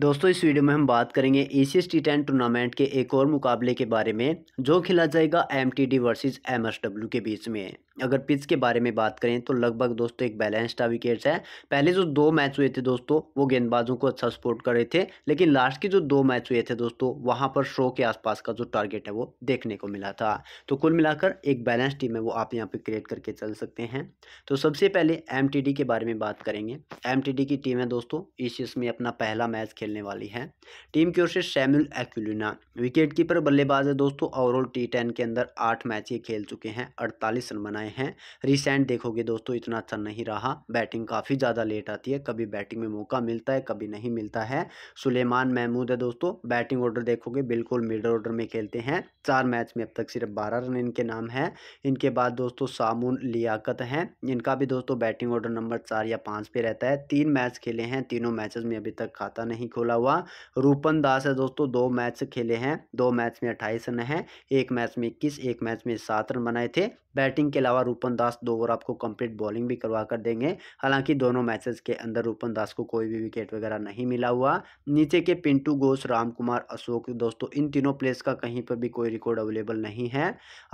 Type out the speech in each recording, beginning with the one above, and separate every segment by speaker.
Speaker 1: दोस्तों इस वीडियो में हम बात करेंगे A C S T ten tournament के एक और मुकाबले के बारे में जो खेला जाएगा M T D versus M S W के बीच में अगर पिच के बारे में बात करें तो लगभग दोस्तों एक बैलेंस्ड विकेट्स है पहले जो दो मैच हुए थे दोस्तों वो गेंदबाजों को अच्छा सपोर्ट कर रहे थे लेकिन लास्ट के जो दो मैच हुए थे दोस्तों वहाँ पर शो के आसपास का जो टारगेट है वो देखने को मिला था तो कुल मिलाकर एक बैलेंस टीम है वो आप यहाँ पर क्रिएट करके चल सकते हैं तो सबसे पहले एम के बारे में बात करेंगे एम की टीम है दोस्तों एशियस में अपना पहला मैच खेलने वाली है टीम की ओर से शैम्यूल एक्ना विकेट कीपर बल्लेबाज है दोस्तों ओवरऑल टी के अंदर आठ मैच ये खेल चुके हैं अड़तालीस रन बनाए हैं रिसेंट देखोगे दोस्तों इतना अच्छा नहीं रहा बैटिंग काफ़ी ज़्यादा लेट आती है कभी बैटिंग में मौका मिलता है कभी नहीं मिलता है सुलेमान महमूद है दोस्तों बैटिंग ऑर्डर देखोगे बिल्कुल मिड ऑर्डर में खेलते हैं चार मैच में अब तक सिर्फ बारह रन इनके नाम हैं इनके बाद दोस्तों सामून लियाकत हैं इनका भी दोस्तों बैटिंग ऑर्डर नंबर चार या पाँच पे रहता है तीन मैच खेले हैं तीनों मैचेस में अभी तक खाता नहीं खोला हुआ रूपन दास है दोस्तों दो मैच खेले हैं दो मैच में अट्ठाईस रन है एक मैच में इक्कीस एक मैच में सात रन बनाए थे बैटिंग के अलावा अलावा रूपन दास दो ओवर आपको कंप्लीट बॉलिंग भी करवा कर देंगे हालांकि दोनों मैचेस के अंदर रूपन दास को कोई भी विकेट वगैरह नहीं मिला हुआ नीचे के पिंटू घोष राम कुमार अशोक दोस्तों इन तीनों प्लेयर्स का कहीं पर भी कोई रिकॉर्ड अवेलेबल नहीं है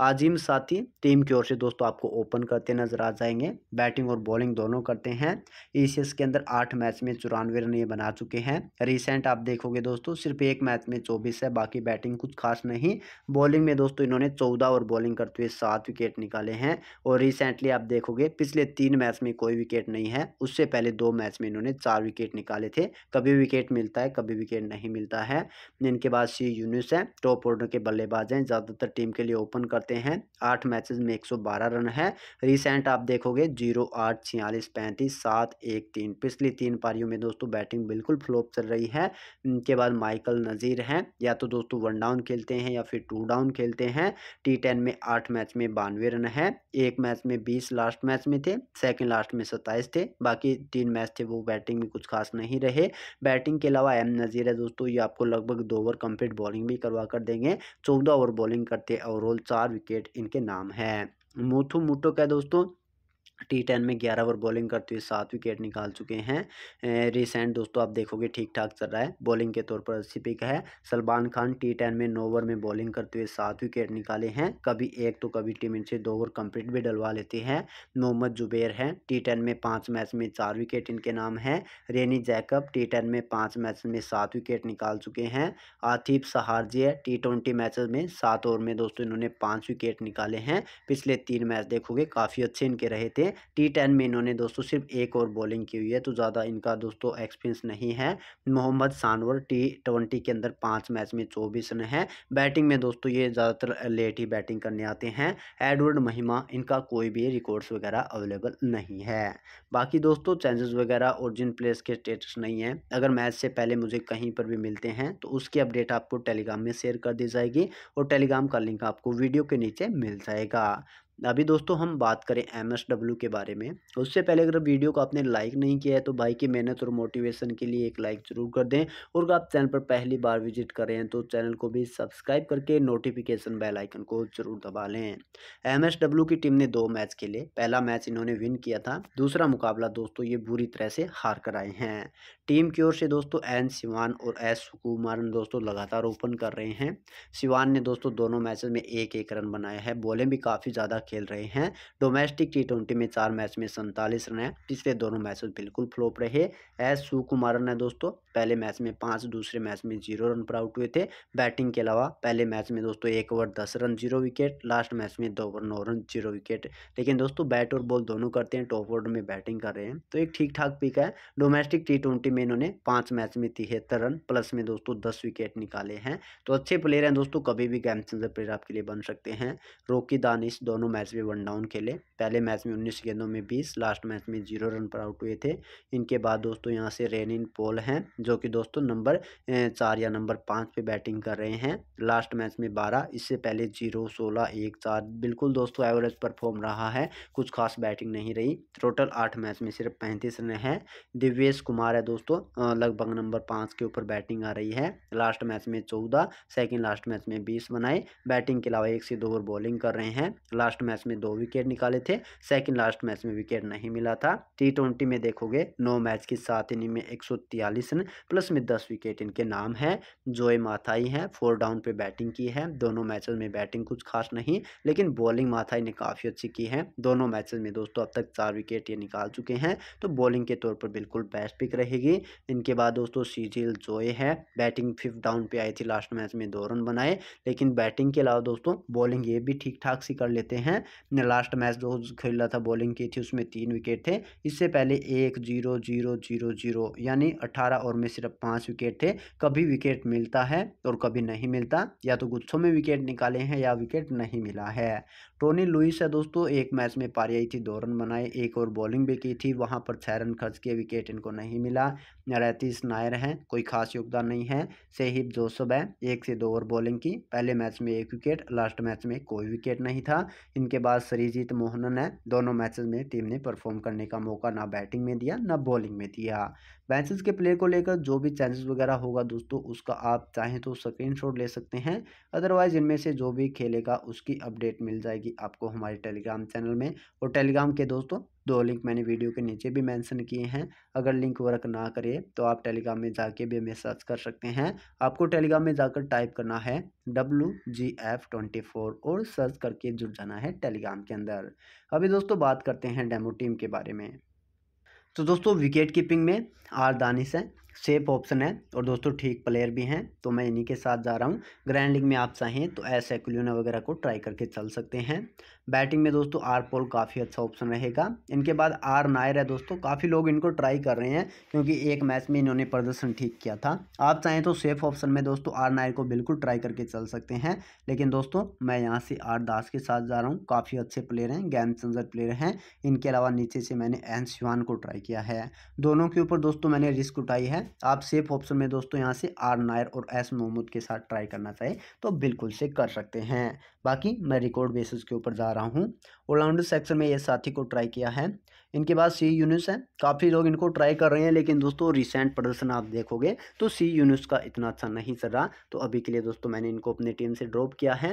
Speaker 1: आजिम साथी टीम की ओर से दोस्तों आपको ओपन करते नजर आ जाएंगे बैटिंग और बॉलिंग दोनों करते हैं ईसीएस के अंदर आठ मैच में चौरानवे रन ये बना चुके हैं रिसेंट आप देखोगे दोस्तों सिर्फ एक मैच में चौबीस है बाकी बैटिंग कुछ खास नहीं बॉलिंग में दोस्तों इन्होंने चौदह और बॉलिंग करते हुए सात विकेट निकाले हैं और रिसेंटली आप देखोगे पिछले तीन मैच में कोई विकेट नहीं है उससे पहले दो मैच में इन्होंने चार विकेट निकाले थे कभी विकेट मिलता है कभी विकेट नहीं मिलता है इनके बाद सी यूनिस हैं टॉप ऑर्डर के बल्लेबाज हैं ज़्यादातर टीम के लिए ओपन करते हैं आठ मैच में एक सौ बारह रन है रिसेंट आप देखोगे जीरो आठ छियालीस पैंतीस सात एक तीन पिछली तीन पारियों में दोस्तों बैटिंग बिल्कुल फ्लॉप चल रही है इनके बाद माइकल नज़ीर हैं या तो दोस्तों वन डाउन खेलते हैं या फिर टू डाउन खेलते हैं टी टेन में आठ मैच में बानवे रन है एक मैच में बीस लास्ट मैच में थे सेकेंड लास्ट में सत्ताईस थे बाकी तीन मैच थे वो बैटिंग में कुछ खास नहीं रहे बैटिंग के अलावा एम नज़ीर है दोस्तों ये आपको लगभग दो ओवर कम्प्लीट बॉलिंग भी करवा कर देंगे चौदह ओवर बॉलिंग करते ओवरऑल चार विकेट इनके नाम है मोथू मोटो का दोस्तों टी टेन में ग्यारह ओवर बॉलिंग करते हुए सात विकेट निकाल चुके हैं रिसेंट दोस्तों आप देखोगे ठीक ठाक चल रहा है बॉलिंग के तौर पर अच्छी पिक है सलमान खान टी टेन में नौ ओवर में बॉलिंग करते हुए सात विकेट निकाले हैं कभी एक तो कभी टीम इनसे दो ओवर कंप्लीट भी डलवा लेते हैं मोहम्मद जुबेर हैं टी टेन में पाँच मैच में चार विकेट इनके नाम हैं रेनी जैकब टी टेन में पाँच मैच में सात विकेट निकाल चुके हैं आतिफ सहारजिया टी ट्वेंटी मैच में सात ओवर में दोस्तों इन्होंने पाँच विकेट निकाले हैं पिछले तीन मैच देखोगे काफ़ी अच्छे इनके रहे थे लिए टी टेन में इन्होंने दोस्तों सिर्फ एक और बॉलिंग की हुई है तो ज़्यादा इनका दोस्तों एक्सपीरियंस नहीं है मोहम्मद सानवर टी ट्वेंटी के अंदर पाँच मैच में चौबीस रन है बैटिंग में दोस्तों ये ज़्यादातर लेट ही बैटिंग करने आते हैं एडवर्ड महिमा इनका कोई भी रिकॉर्ड्स वगैरह अवेलेबल नहीं है बाकी दोस्तों चेंजेस वगैरह और जिन प्लेयर्स के स्टेटस नहीं है अगर मैच से पहले मुझे कहीं पर भी मिलते हैं तो उसकी अपडेट आपको टेलीग्राम में शेयर कर दी जाएगी और टेलीग्राम का लिंक आपको वीडियो के नीचे मिल जाएगा अभी दोस्तों हम बात करें एम एस डब्ल्यू के बारे में उससे पहले अगर वीडियो को आपने लाइक नहीं किया है तो भाई की मेहनत और मोटिवेशन के लिए एक लाइक ज़रूर कर दें और अगर आप चैनल पर पहली बार विजिट कर रहे हैं तो चैनल को भी सब्सक्राइब करके नोटिफिकेशन बेल आइकन को ज़रूर दबा लें एम एस डब्ल्यू की टीम ने दो मैच खेले पहला मैच इन्होंने विन किया था दूसरा मुकाबला दोस्तों ये बुरी तरह से हार कर आए हैं टीम की ओर से दोस्तों एन सिवान और एस सुकुमार दोस्तों लगातार ओपन कर रहे हैं सिवान ने दोस्तों दोनों मैच में एक एक रन बनाया है बॉलें भी काफ़ी ज़्यादा खेल रहे हैं डोमेस्टिक टी ट्वेंटी में चार मैच में सैंतालीस रन है पिछले दोनों मैच बिल्कुल फ्लोप रहे एस सुकुमारन ने दोस्तों पहले मैच में पाँच दूसरे मैच में जीरो रन पर आउट हुए थे बैटिंग के अलावा पहले मैच में दोस्तों एक ओवर दस run zero wicket last match में दो ओवर नौ रन जीरो विकेट लेकिन दोस्तों बैट और बॉल दोनों करते हैं टॉप ऑर्डर में बैटिंग कर रहे हैं तो एक ठीक ठाक पिक है डोमेस्टिक टी ट्वेंटी में इन्होंने पाँच मैच में तिहत्तर रन प्लस में दोस्तों दस विकेट निकाले हैं तो अच्छे प्लेयर हैं दोस्तों कभी भी गेम चेंजर प्लेयर आपके लिए बन सकते हैं रोकी दानिश दोनों मैच भी वन डाउन खेले पहले मैच में उन्नीस गेंदों में बीस लास्ट मैच में जीरो रन पर आउट हुए थे इनके बाद दोस्तों यहाँ से रेनिन पोल हैं जो कि दोस्तों नंबर चार या नंबर पाँच पे बैटिंग कर रहे हैं लास्ट मैच में बारह इससे पहले जीरो सोलह एक चार बिल्कुल दोस्तों एवरेज परफॉर्म रहा है कुछ खास बैटिंग नहीं रही टोटल आठ मैच में सिर्फ पैंतीस रन है दिव्यश कुमार है दोस्तों लगभग नंबर पाँच के ऊपर बैटिंग आ रही है लास्ट मैच में चौदह सेकेंड लास्ट मैच में बीस बनाए बैटिंग के अलावा एक से दो ओवर बॉलिंग कर रहे हैं लास्ट मैच में दो विकेट निकाले थे सेकंड लास्ट मैच में विकेट नहीं मिला था टी ट्वेंटी में देखोगे नौ मैच की सात इनिंग में एक रन प्लस में दस विकेट इनके नाम है जोए माथाई हैं फोर डाउन पे बैटिंग की है दोनों मैचेस में बैटिंग कुछ खास नहीं लेकिन बॉलिंग माथाई ने काफ़ी अच्छी की है दोनों मैचेस में दोस्तों अब तक चार विकेट ये निकाल चुके हैं तो बॉलिंग के तौर पर बिल्कुल बेस्ट पिक रहेगी इनके बाद दोस्तों सीजील जोए है बैटिंग फिफ्थ डाउन पे आई थी लास्ट मैच में दो रन बनाए लेकिन बैटिंग के अलावा दोस्तों बॉलिंग ये भी ठीक ठाक सी कर लेते हैं हैं लास्ट मैच जो खेला था बॉलिंग की थी उसमें तीन विकेट थे इससे पहले एक जीरो जीरो जीरो जीरो यानी अट्ठारह ओवर में सिर्फ पाँच विकेट थे कभी विकेट मिलता है और कभी नहीं मिलता या तो गुच्छों में विकेट निकाले हैं या विकेट नहीं मिला है टोनी लुइस है दोस्तों एक मैच में पारी आई थी दो रन बनाए एक और बॉलिंग भी की थी वहाँ पर छः रन खर्च किए विकेट इनको नहीं मिला रैतीस नायर हैं कोई खास योगदान नहीं है सेहिब जोसब है एक से दो ओवर बॉलिंग की पहले मैच में एक विकेट लास्ट मैच में कोई विकेट नहीं था इन इनके बाद सरीजीत मोहनन है दोनों मैचेस में टीम ने परफॉर्म करने का मौका ना बैटिंग में दिया ना बॉलिंग में दिया मैचेस के प्लेयर को लेकर जो भी चांसेस वगैरह होगा दोस्तों उसका आप चाहें तो स्क्रीनशॉट ले सकते हैं अदरवाइज इनमें से जो भी खेलेगा उसकी अपडेट मिल जाएगी आपको हमारे टेलीग्राम चैनल में और टेलीग्राम के दोस्तों दो लिंक मैंने वीडियो के नीचे भी मेंशन किए हैं अगर लिंक वर्क ना करे तो आप टेलीग्राम में जाके भी हमें सर्च कर सकते हैं आपको टेलीग्राम में जाकर टाइप करना है W G F twenty four और सर्च करके जुड़ जाना है टेलीग्राम के अंदर अभी दोस्तों बात करते हैं डेमो टीम के बारे में तो दोस्तों विकेट कीपिंग में आर दानिश हैं सेफ ऑप्शन है और दोस्तों ठीक प्लेयर भी हैं तो मैं इन्हीं के साथ जा रहा हूँ ग्रैंड लीग में आप चाहें तो एस एक्लियोना वगैरह को ट्राई करके चल सकते हैं बैटिंग में दोस्तों आर पोल काफ़ी अच्छा ऑप्शन रहेगा इनके बाद आर नायर है दोस्तों काफ़ी लोग इनको ट्राई कर रहे हैं क्योंकि एक मैच में इन्होंने प्रदर्शन ठीक किया था आप चाहें तो सेफ ऑप्शन में दोस्तों आर नायर को बिल्कुल ट्राई करके चल सकते हैं लेकिन दोस्तों मैं यहाँ से आर दास के साथ जा रहा हूँ काफ़ी अच्छे प्लेयर हैं गैम चंजर प्लेयर हैं इनके अलावा नीचे से मैंने एन सिवान को ट्राई किया है दोनों के ऊपर दोस्तों मैंने रिस्क उठाई है आप सेफ ऑप्शन में दोस्तों यहाँ से आर नायर और एस मोहम्मद के साथ ट्राई करना चाहे तो बिल्कुल से कर सकते हैं बाकी मैं रिकॉर्ड बेसिस के ऊपर जा रहा हूँ ऑलराउंडर सेक्शन में ये साथी को ट्राई किया है इनके बाद सी यूनिस है काफ़ी लोग इनको ट्राई कर रहे हैं लेकिन दोस्तों रिसेंट प्रदर्शन आप देखोगे तो सी यूनिस का इतना अच्छा नहीं चल रहा तो अभी के लिए दोस्तों मैंने इनको अपनी टीम से ड्रॉप किया है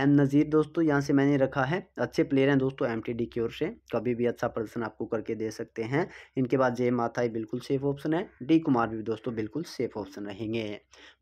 Speaker 1: एम नज़ीर दोस्तों यहाँ से मैंने रखा है अच्छे प्लेयर हैं दोस्तों एम की ओर से कभी भी अच्छा प्रदर्शन आपको करके दे सकते हैं इनके बाद जे माथाई बिल्कुल सेफ ऑप्शन है डी कुमार भी दोस्तों बिल्कुल सेफ ऑप्शन रहेंगे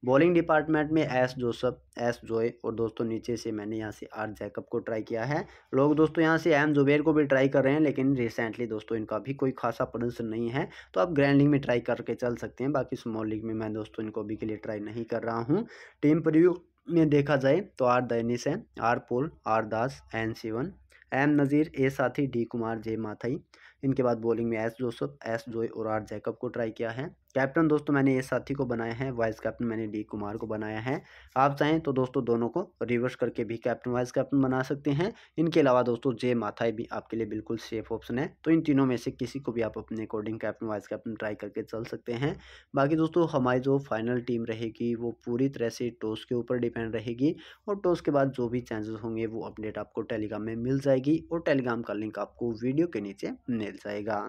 Speaker 1: बॉलिंग डिपार्टमेंट में एस जोसफ एस जोए और दोस्तों नीचे से मैंने यहाँ से आर जैकब को ट्राई किया है लोग दोस्तों यहाँ से एम जुबेर को भी ट्राई कर रहे हैं लेकिन रिसेंटली दोस्तों इनका भी कोई खासा प्रदर्शन नहीं है तो आप ग्रैंड लीग में ट्राई करके चल सकते हैं बाकी स्मॉल लीग में मैं दोस्तों इनको अभी के लिए ट्राई नहीं कर रहा हूँ टीम प्रिव्यू में देखा जाए तो आर दैनिस है R Paul R Das N Sivan M Nazeer A Sathi D Kumar जे माथई इनके बाद बॉलिंग में एस जोसफ एस जोए और आर जैकब को ट्राई किया है कैप्टन दोस्तों मैंने ये साथी को बनाया है वाइस कैप्टन मैंने डी कुमार को बनाया है आप चाहें तो दोस्तों दोनों को रिवर्स करके भी कैप्टन वाइस कैप्टन बना सकते हैं इनके अलावा दोस्तों जे माथाई भी आपके लिए बिल्कुल सेफ ऑप्शन है तो इन तीनों में से किसी को भी आप अपने according captain vice captain try करके चल सकते हैं बाकी दोस्तों हमारी जो फाइनल टीम रहेगी वो पूरी तरह से टॉस के ऊपर डिपेंड रहेगी और टॉस के बाद जो भी चांसेस होंगे वो अपडेट आपको टेलीग्राम में मिल जाएगी और टेलीग्राम का लिंक आपको वीडियो के नीचे मिल जाएगा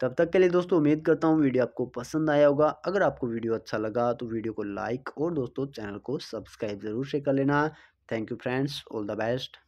Speaker 1: तब तक के लिए दोस्तों उम्मीद करता हूँ वीडियो आपको पसंद आए आया होगा अगर आपको वीडियो अच्छा लगा तो वीडियो को लाइक और दोस्तों चैनल को सब्सक्राइब ज़रूर से कर लेना thank you friends all the best